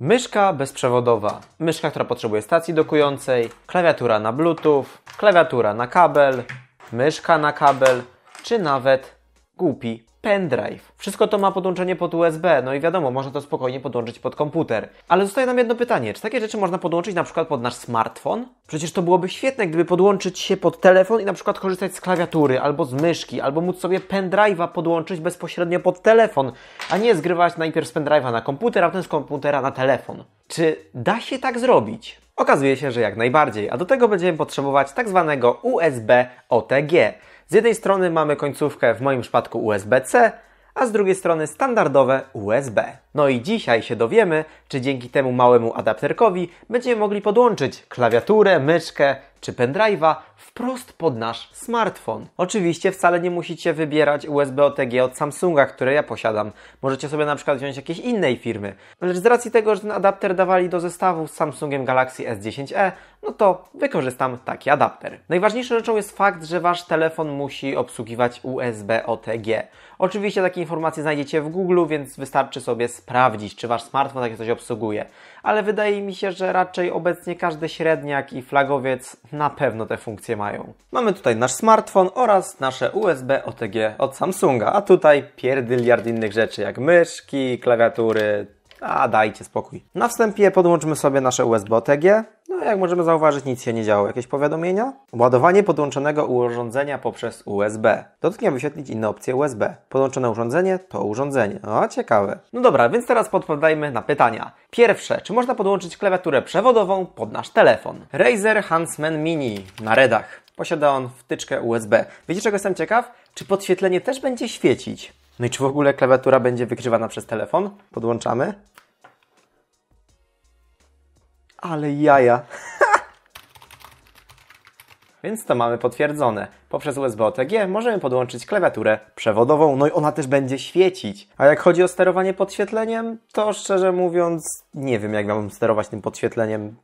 Myszka bezprzewodowa. Myszka, która potrzebuje stacji dokującej, klawiatura na Bluetooth, klawiatura na kabel, myszka na kabel, czy nawet kupi pendrive. Wszystko to ma podłączenie pod USB, no i wiadomo, można to spokojnie podłączyć pod komputer. Ale zostaje nam jedno pytanie, czy takie rzeczy można podłączyć na przykład pod nasz smartfon? Przecież to byłoby świetne, gdyby podłączyć się pod telefon i na przykład korzystać z klawiatury, albo z myszki, albo móc sobie pendrive'a podłączyć bezpośrednio pod telefon, a nie zgrywać najpierw z pendrive'a na komputer, a potem z komputera na telefon. Czy da się tak zrobić? Okazuje się, że jak najbardziej, a do tego będziemy potrzebować tak zwanego USB OTG. Z jednej strony mamy końcówkę w moim przypadku USB-C, a z drugiej strony standardowe USB. No i dzisiaj się dowiemy, czy dzięki temu małemu adapterkowi będziemy mogli podłączyć klawiaturę, myszkę czy pendrive'a wprost pod nasz smartfon. Oczywiście wcale nie musicie wybierać USB OTG od Samsunga, które ja posiadam. Możecie sobie na przykład wziąć jakiejś innej firmy. Lecz z racji tego, że ten adapter dawali do zestawu z Samsungiem Galaxy S10e, no to wykorzystam taki adapter. Najważniejszą rzeczą jest fakt, że Wasz telefon musi obsługiwać USB OTG. Oczywiście takie informacje znajdziecie w Google, więc wystarczy sobie sprawdzić, czy wasz smartfon takie coś obsługuje. Ale wydaje mi się, że raczej obecnie każdy średniak i flagowiec na pewno te funkcje mają. Mamy tutaj nasz smartfon oraz nasze USB OTG od Samsunga, a tutaj pierdyliard innych rzeczy jak myszki, klawiatury, a dajcie spokój. Na wstępie podłączmy sobie nasze USB OTG, ale no, jak możemy zauważyć, nic się nie działo. Jakieś powiadomienia? Ładowanie podłączonego urządzenia poprzez USB. Dotknie wyświetlić inne opcje USB. Podłączone urządzenie to urządzenie. O, ciekawe. No dobra, więc teraz podpowiadajmy na pytania. Pierwsze, czy można podłączyć klawiaturę przewodową pod nasz telefon? Razer Huntsman Mini na redach. Posiada on wtyczkę USB. Wiecie czego jestem ciekaw? Czy podświetlenie też będzie świecić? No i czy w ogóle klawiatura będzie wykrywana przez telefon? Podłączamy. Ale jaja. Więc to mamy potwierdzone. Poprzez USB OTG możemy podłączyć klawiaturę przewodową, no i ona też będzie świecić. A jak chodzi o sterowanie podświetleniem, to szczerze mówiąc nie wiem jak miałbym sterować tym podświetleniem.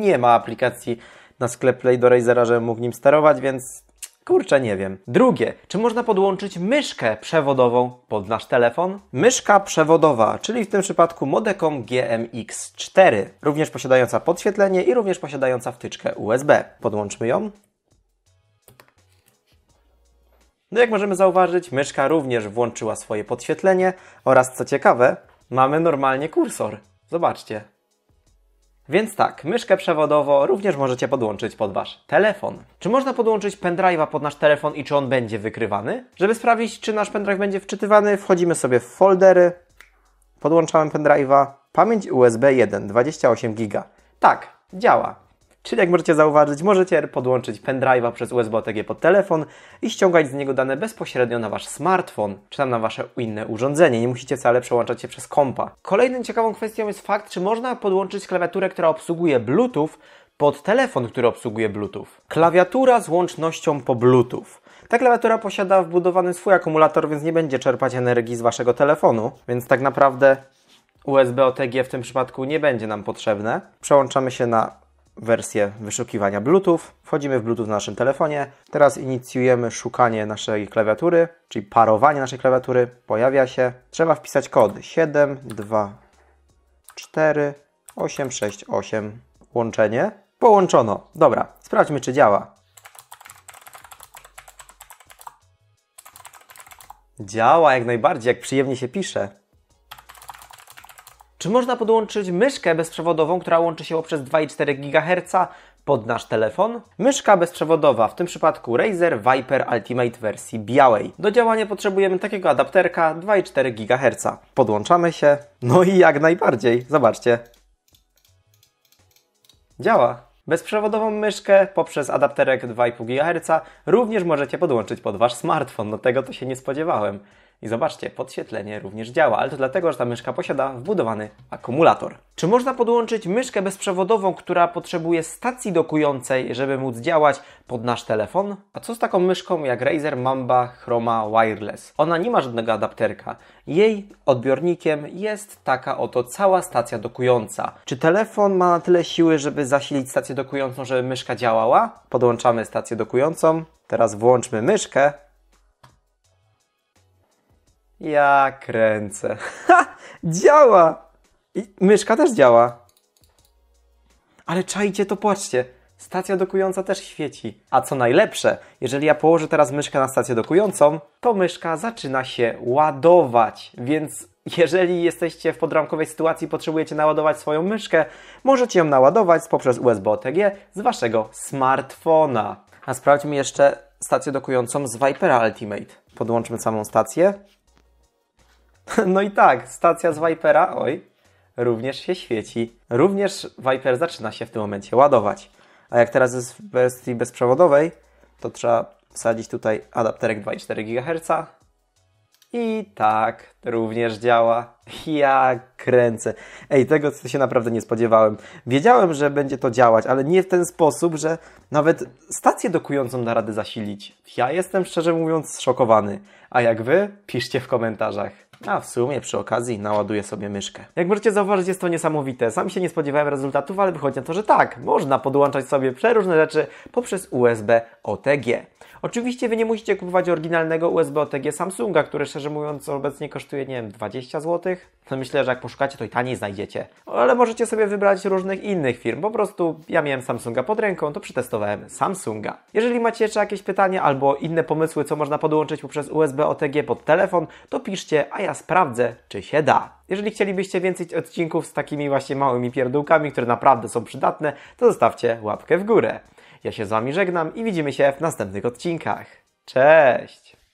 Nie ma aplikacji na sklep Play do Razera, żebym mógł nim sterować, więc Kurczę, nie wiem. Drugie, czy można podłączyć myszkę przewodową pod nasz telefon? Myszka przewodowa, czyli w tym przypadku Modecom GMX4, również posiadająca podświetlenie i również posiadająca wtyczkę USB. Podłączmy ją. No jak możemy zauważyć, myszka również włączyła swoje podświetlenie oraz co ciekawe, mamy normalnie kursor. Zobaczcie. Więc tak, myszkę przewodowo również możecie podłączyć pod Wasz telefon. Czy można podłączyć pendrive'a pod nasz telefon i czy on będzie wykrywany? Żeby sprawdzić, czy nasz pendrive będzie wczytywany, wchodzimy sobie w foldery, podłączamy pendrive'a, pamięć USB 1, 28 GB. Tak, działa. Czyli jak możecie zauważyć, możecie podłączyć pendrive'a przez USB OTG pod telefon i ściągać z niego dane bezpośrednio na Wasz smartfon, czy tam na Wasze inne urządzenie. Nie musicie wcale przełączać się przez kompa. Kolejną ciekawą kwestią jest fakt, czy można podłączyć klawiaturę, która obsługuje Bluetooth, pod telefon, który obsługuje Bluetooth. Klawiatura z łącznością po Bluetooth. Ta klawiatura posiada wbudowany swój akumulator, więc nie będzie czerpać energii z Waszego telefonu, więc tak naprawdę USB OTG w tym przypadku nie będzie nam potrzebne. Przełączamy się na wersję wyszukiwania Bluetooth. Wchodzimy w Bluetooth na naszym telefonie. Teraz inicjujemy szukanie naszej klawiatury, czyli parowanie naszej klawiatury. Pojawia się. Trzeba wpisać kod 724868. Łączenie. Połączono. Dobra, sprawdźmy czy działa. Działa jak najbardziej, jak przyjemnie się pisze. Czy można podłączyć myszkę bezprzewodową, która łączy się poprzez 2,4 GHz pod nasz telefon? Myszka bezprzewodowa, w tym przypadku Razer Viper Ultimate wersji białej. Do działania potrzebujemy takiego adapterka 2,4 GHz. Podłączamy się, no i jak najbardziej, zobaczcie. Działa. Bezprzewodową myszkę poprzez adapterek 2,5 GHz również możecie podłączyć pod Wasz smartfon, no tego to się nie spodziewałem. I zobaczcie, podświetlenie również działa, ale to dlatego, że ta myszka posiada wbudowany akumulator. Czy można podłączyć myszkę bezprzewodową, która potrzebuje stacji dokującej, żeby móc działać pod nasz telefon? A co z taką myszką jak Razer Mamba Chroma Wireless? Ona nie ma żadnego adapterka. Jej odbiornikiem jest taka oto cała stacja dokująca. Czy telefon ma na tyle siły, żeby zasilić stację dokującą, żeby myszka działała? Podłączamy stację dokującą. Teraz włączmy myszkę ja kręcę. Ha! Działa! I myszka też działa. Ale czajcie to, płaczcie. Stacja dokująca też świeci. A co najlepsze, jeżeli ja położę teraz myszkę na stację dokującą, to myszka zaczyna się ładować. Więc jeżeli jesteście w podramkowej sytuacji, potrzebujecie naładować swoją myszkę, możecie ją naładować poprzez USB OTG z waszego smartfona. A sprawdźmy jeszcze stację dokującą z Vipera Ultimate. Podłączmy samą stację. No i tak, stacja z Vipera, oj, również się świeci. Również Viper zaczyna się w tym momencie ładować. A jak teraz jest w wersji bezprzewodowej, to trzeba wsadzić tutaj adapterek 2,4 GHz. I tak, również działa. Ja kręcę. Ej, tego co się naprawdę nie spodziewałem. Wiedziałem, że będzie to działać, ale nie w ten sposób, że nawet stację dokującą da radę zasilić. Ja jestem szczerze mówiąc szokowany. A jak wy? Piszcie w komentarzach. A w sumie przy okazji naładuję sobie myszkę. Jak możecie zauważyć, jest to niesamowite. Sam się nie spodziewałem rezultatów, ale wychodzi na to, że tak, można podłączać sobie przeróżne rzeczy poprzez USB OTG. Oczywiście Wy nie musicie kupować oryginalnego USB OTG Samsunga, który szczerze mówiąc obecnie kosztuje, nie wiem, 20 zł. No myślę, że jak poszukacie, to i taniej znajdziecie. Ale możecie sobie wybrać różnych innych firm. Po prostu ja miałem Samsunga pod ręką, to przetestowałem Samsunga. Jeżeli macie jeszcze jakieś pytania albo inne pomysły, co można podłączyć poprzez USB OTG pod telefon, to piszcie, a ja ja sprawdzę, czy się da. Jeżeli chcielibyście więcej odcinków z takimi właśnie małymi pierdółkami, które naprawdę są przydatne, to zostawcie łapkę w górę. Ja się z Wami żegnam i widzimy się w następnych odcinkach. Cześć!